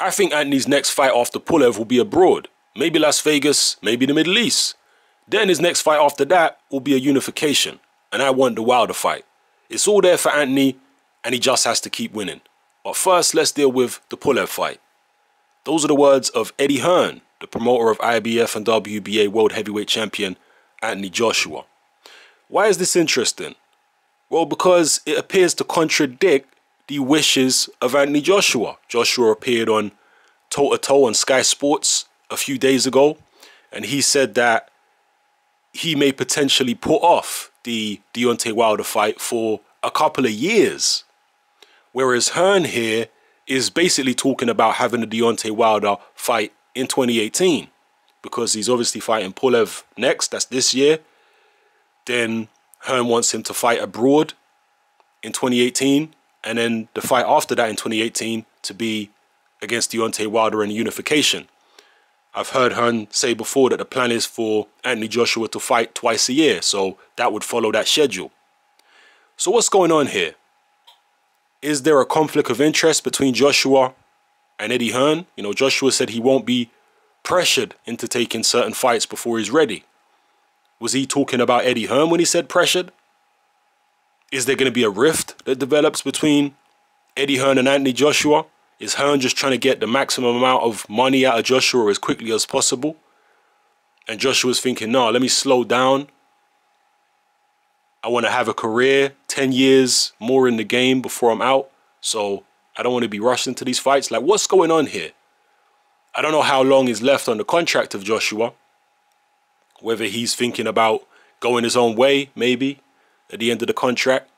I think Anthony's next fight after Pulev will be abroad, maybe Las Vegas, maybe the Middle East. Then his next fight after that will be a unification, and I want the Wilder fight. It's all there for Anthony, and he just has to keep winning. But first, let's deal with the Pulev fight. Those are the words of Eddie Hearn, the promoter of IBF and WBA World Heavyweight Champion Anthony Joshua. Why is this interesting? Well, because it appears to contradict the wishes of Anthony Joshua. Joshua appeared on Toe to Toe on Sky Sports a few days ago, and he said that he may potentially put off the Deontay Wilder fight for a couple of years. Whereas Hearn here is basically talking about having a Deontay Wilder fight in 2018 because he's obviously fighting Pulev next, that's this year. Then Hearn wants him to fight abroad in 2018 and then the fight after that in 2018 to be against Deontay Wilder in unification. I've heard Hearn say before that the plan is for Anthony Joshua to fight twice a year, so that would follow that schedule. So what's going on here? Is there a conflict of interest between Joshua and Eddie Hearn? You know, Joshua said he won't be pressured into taking certain fights before he's ready. Was he talking about Eddie Hearn when he said pressured? Is there going to be a rift that develops between Eddie Hearn and Anthony Joshua? Is Hearn just trying to get the maximum amount of money out of Joshua as quickly as possible? And Joshua's thinking, no, let me slow down. I want to have a career, 10 years more in the game before I'm out. So I don't want to be rushed into these fights. Like, what's going on here? I don't know how long is left on the contract of Joshua. Whether he's thinking about going his own way, maybe, at the end of the contract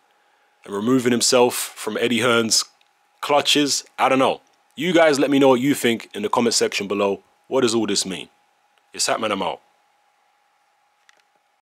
and removing himself from Eddie Hearn's clutches. I don't know. You guys let me know what you think in the comment section below. What does all this mean? It's that I'm out.